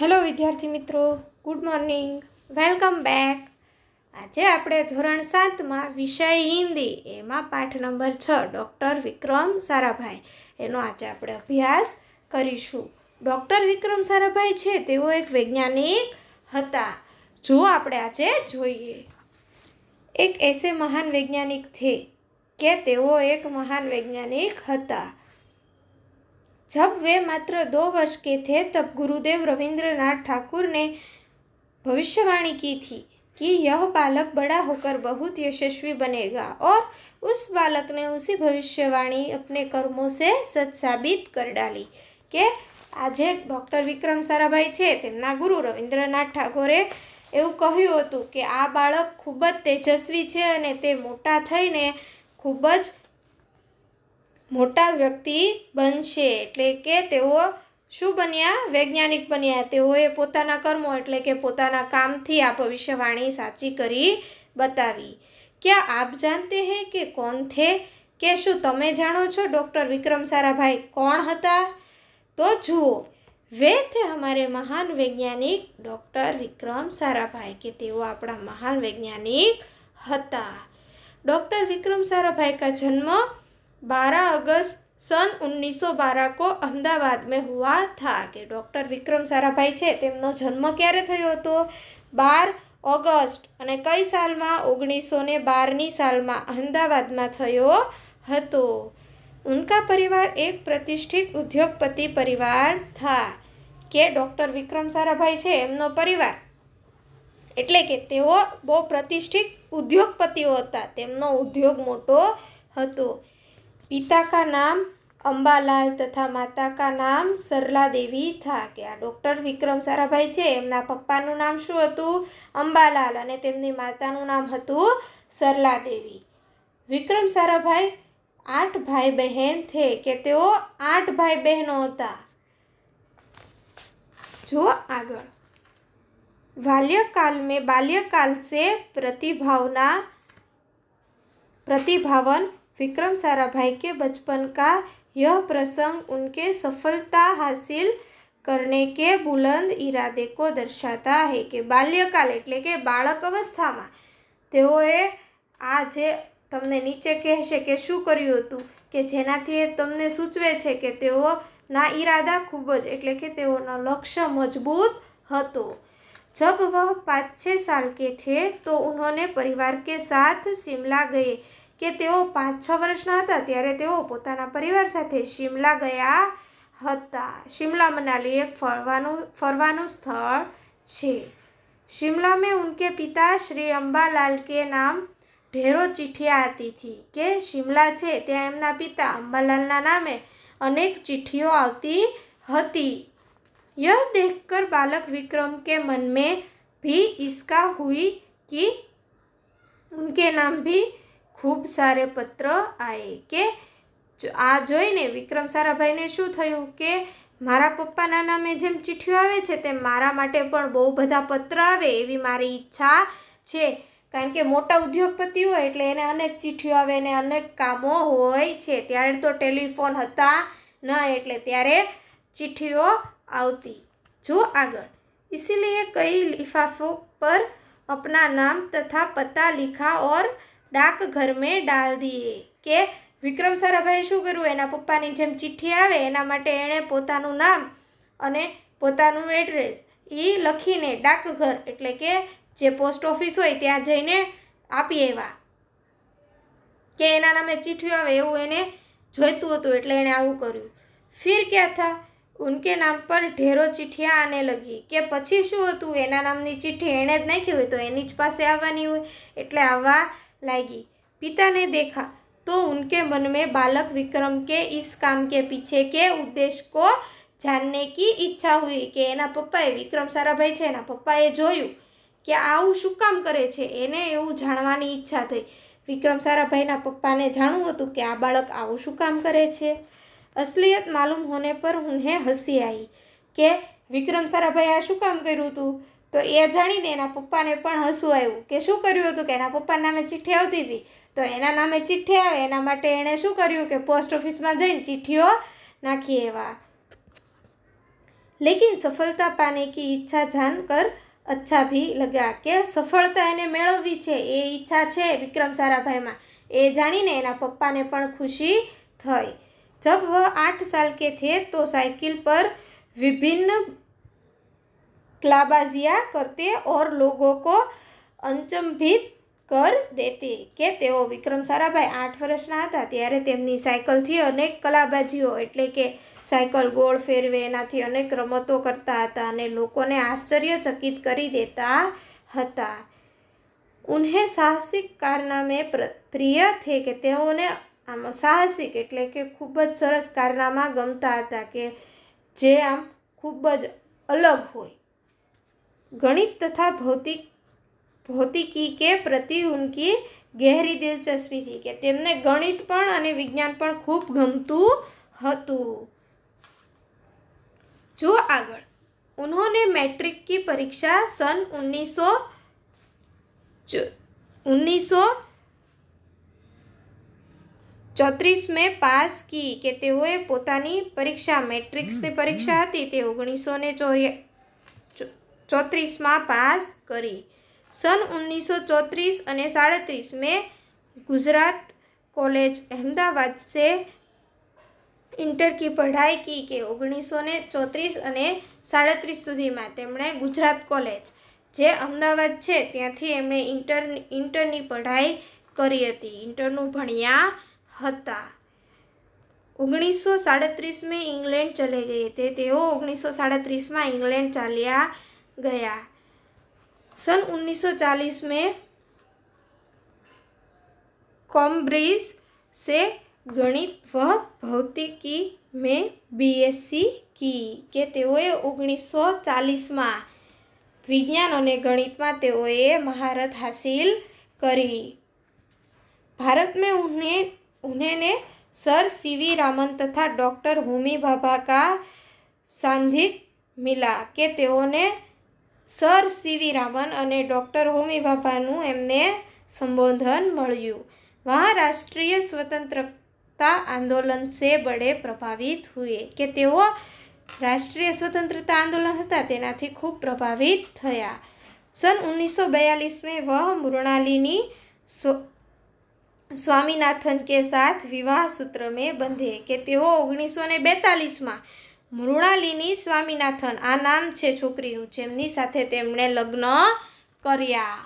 hello વિદ્યાર્થી મિત્રો good morning welcome back આજે આપણે ધોરણ સાતમાં વિષય હિન્દી એમાં પાઠ નંબર છ ડૉક્ટર વિક્રમ સારાભાઈ એનો આજે આપણે અભ્યાસ કરીશું ડૉક્ટર વિક્રમ સારાભાઈ છે તેઓ એક વૈજ્ઞાનિક હતા જો આપણે આજે જોઈએ એક એસે મહાન વૈજ્ઞાનિક થે કે તેઓ એક મહાન વૈજ્ઞાનિક હતા जब वे मात्र दो वर्ष के थे तब गुरुदेव रविंद्रनाथ ठाकुर ने भविष्यवाणी की थी कि यह बालक बड़ा होकर बहुत यशस्वी बनेगा और उस बालक ने उसी भविष्यवाणी अपने कर्मों से सच साबित कर डाली के आज डॉक्टर विक्रम સારાભાઈ છે તેમના ગુરુ રવિન્દ્રનાથ ઠાકોરે એવું કહ્યું હતું કે આ બાળક ખૂબ જ તેજસ્વી છે અને તે મોટા મોટા વ્યક્તિ બનશે એટલે કે તેઓ શું બન્યા વૈજ્ઞાનિક બન્યા તેઓએ પોતાના કર્મો એટલે કે પોતાના કામથી આ ભવિષ્યવાણી સાચી કરી બતાવી ક્યાં આપ જાણતે હે કે કોણ થે કે શું તમે જાણો છો ડૉક્ટર વિક્રમ સારાભાઈ કોણ હતા તો જુઓ વે થે અમારે મહાન વૈજ્ઞાનિક ડૉક્ટર વિક્રમ સારાભાઈ કે તેઓ આપણા મહાન વૈજ્ઞાનિક હતા ડૉક્ટર વિક્રમ સારાભાઈ કા જન્મ बारह अगस्त સન ઓગણીસો બારા કો અમદાવાદ મેં હુઆ થા કે ડૉક્ટર વિક્રમ સારાભાઈ છે તેમનો જન્મ ક્યારે થયો હતો બાર ઓગસ્ટ અને કઈ સાલમાં ઓગણીસો ને બારની સાલમાં અમદાવાદમાં થયો હતો ઉનકા પરિવાર એક પ્રતિષ્ઠિત ઉદ્યોગપતિ પરિવાર થા કે ડૉક્ટર વિક્રમ સારાભાઈ છે એમનો પરિવાર એટલે કે તેઓ બહુ પ્રતિષ્ઠિત ઉદ્યોગપતિઓ હતા તેમનો ઉદ્યોગ મોટો હતો પિતા કા નામ અંબાલાલ તથા માતા કા નામ સરલા દેવી થા કે આ ડૉક્ટર વિક્રમ સારાભાઈ છે એમના પપ્પાનું નામ શું હતું અંબાલાલ અને તેમની માતાનું નામ હતું સરલા દેવી વિક્રમ સારાભાઈ આઠ ભાઈ બહેન થે કે તેઓ આઠ ભાઈ બહેનો હતા જો આગળ બાલ્યકાલ મેં બાલ્યકાલ સે પ્રતિભાવના પ્રતિભાવન विक्रम साराभाई के बचपन का यह प्रसंग उनके सफलता हासिल કરને કે બુલંદ ઈરાદે કો દર્શાતા હે કે બાલ્યકાલ એટલે કે બાળક અવસ્થામાં તેઓએ આ જે તમને નીચે કહેશે કે શું કર્યું હતું કે જેનાથી એ તમને સૂચવે છે કે તેઓના ઈરાદા ખૂબ જ એટલે કે તેઓનો લક્ષ્ય મજબૂત હતો જબ વહ પાંચ છ સાલ કે થે તો ઉન્હોને પરિવાર કે સાથ શિમલા ગયે કે તેઓ પાંચ છ વર્ષના હતા ત્યારે તેઓ પોતાના પરિવાર સાથે શિમલા ગયા હતા શિમલા મનાલી એક ફરવાનું ફરવાનું સ્થળ છે શિમલા में उनके પિતા શ્રી અંબાલાલ કે નામ ઢેરો ચિઠ્ઠી આવતી હતી કે શિમલા છે ત્યાં એમના પિતા અંબાલાલના નામે અનેક ચિઠ્ઠીઓ આવતી હતી यह देखकर बालक विक्रम के मन में ભી इसका હુઈ કી उनके નામ ભી ખૂબ સારે પત્ર આવે કે આ જોઈને વિક્રમ સારાભાઈને શું થયું કે મારા પપ્પાના નામે જેમ ચિઠ્ઠીઓ આવે છે તેમ મારા માટે પણ બહુ બધા પત્ર આવે એવી મારી ઈચ્છા છે કારણ કે મોટા ઉદ્યોગપતિ હોય એટલે એને અનેક ચિઠ્ઠીઓ આવે અને અનેક કામો હોય છે ત્યારે તો ટેલિફોન હતા ન એટલે ત્યારે ચિઠ્ઠીઓ આવતી જો આગળ ઇસીલીએ કઈ લિફાફો પર અપના નામ તથા પતા લિખા ઓર ડાકઘર મેં ડાલ દીએ કે વિક્રમ સારાભાઈએ શું કર્યું એના પપ્પાની જેમ ચિઠ્ઠી આવે એના માટે એણે પોતાનું નામ અને પોતાનું એડ્રેસ એ લખીને ડાકઘર એટલે કે જે પોસ્ટ ઓફિસ હોય ત્યાં જઈને આપી એવા કે એના નામે ચિઠ્ઠી આવે એવું એને જોઈતું હતું એટલે એણે આવું કર્યું ફિર ક્યાં થા ઉનકે નામ પર ઢેરો ચિઠ્ઠીયા આને લગી કે પછી શું હતું એના નામની ચિઠ્ઠી એણે જ નાખી હોય તો એની જ પાસે આવવાની હોય એટલે આવા लागी पिता ने देखा तो उनके मन में बालक विक्रम के इस काम के पीछे के उद्देश्य को જાણને કી ઈચ્છા હોય કે એના પપ્પાએ વિક્રમ સારાભાઈ છે એના પપ્પાએ જોયું કે આવું શું કામ કરે છે એને એવું જાણવાની ઈચ્છા થઈ વિક્રમ સારાભાઈના પપ્પાને જાણવું હતું કે આ બાળક આવું શું કામ કરે છે અસલિયત માલુમ હોને પર ઉન્હે હસી આવી કે વિક્રમ સારાભાઈ આ શું કામ કર્યું હતું તો એ જાણીને એના પપ્પાને પણ હસવું આવ્યું કે શું કર્યું હતું કે એના પપ્પાના નામે ચિઠ્ઠી આવતી હતી તો એના નામે ચિઠ્ઠી આવે એના માટે એણે શું કર્યું કે પોસ્ટ ઓફિસમાં જઈને ચિઠ્ઠીઓ નાખી એવા લેકિન સફળતા પાને કી ઈચ્છા જાન કર અચ્છા ભી લગા કે સફળતા એને મેળવવી છે એ ઈચ્છા છે વિક્રમ સારાભાઈમાં એ જાણીને એના પપ્પાને પણ ખુશી થઈ જબ વહ આઠ સાલ કે થે તો સાયકલ પર વિભિન્ન क्लाबाजिया કરતે ઓર લોગો को અચંભિત કર દેતી કે તેઓ વિક્રમ સારાભાઈ આઠ વર્ષના હતા ત્યારે તેમની સાયકલથી અનેક કલાબાજીઓ એટલે કે સાયકલ ગોળ ફેરવે એનાથી અનેક રમતો કરતા હતા અને લોકોને આશ્ચર્યચકિત કરી દેતા હતા ઉન્હે સાહસિક કારનામે પ્રિય થે કે તેઓને આમ સાહસિક એટલે કે ખૂબ જ સરસ કારનામા ગમતા હતા કે જે આમ ખૂબ જ અલગ હોય गणित तथा भौतिक ભૌતિકી કે પ્રતિ ઉનકી ગહેરી દિલચસ્પી હતી કે તેમને ગણિત પણ અને વિજ્ઞાન પણ ખૂબ ગમતું હતું જો આગળ उन्होंने મેટ્રિક કી પરીક્ષા સન उन्नीस सौ ચોત્રીસ મેં પાસ કી કે તેઓએ પોતાની પરીક્ષા મેટ્રિક્સની પરીક્ષા હતી તે ઓગણીસો ને ચોર્યા ચોત્રીસમાં પાસ કરી સન ઓગણીસો ચોત્રીસ અને સાડત્રીસ મેં ગુજરાત કોલેજ અહેમદાબાદ સે ઇન્ટર કી પઢાઈ કી કે ઓગણીસો ને ચોત્રીસ અને સાડત્રીસ સુધીમાં તેમણે ગુજરાત કોલેજ જે અમદાવાદ છે ત્યાંથી એમણે ઇન્ટર ઇન્ટરની પઢાઈ કરી હતી ઇન્ટરનું ભણ્યા હતા ઓગણીસો સાડત્રીસમાં ઇંગ્લેન્ડ ચલે ગઈ હતી તેઓ ઓગણીસો સાડત્રીસમાં ઇંગ્લેન્ડ ચાલ્યા ગયા सन 1940 में कॉम्ब्रीज से गणित व भौतिकी की में बीएससी की केतेओए 1940 માં વિજ્ઞાનોને ગણિતમાં તેઓએ મહારત હાસિલ કરી ભારત મે ઉને ઉનેને સર સીવી રામન તથા ડોક્ટર હોમી ભાભા કા સાંદ્હિક મિલા કે તેઓને સર સીવી રાવન અને ડૉક્ટર હોમી બાપાનું એમને સંબોધન મળ્યું વહાં રાષ્ટ્રીય સ્વતંત્રતા આંદોલન સે બડે પ્રભાવિત હુએ કે તેઓ રાષ્ટ્રીય સ્વતંત્રતા આંદોલન હતા તેનાથી ખૂબ પ્રભાવિત થયા સન ઓગણીસો બયાલીસમાં વહ મૃણાલીની સ્વામીનાથન કે સાથ વિવાહ સૂત્ર મેં બંધે કે તેઓ ઓગણીસો ને બેતાલીસમાં મૃણાલિની સ્વામિનાથન આ નામ છે છોકરીનું જેમની સાથે તેમણે લગ્ન કર્યા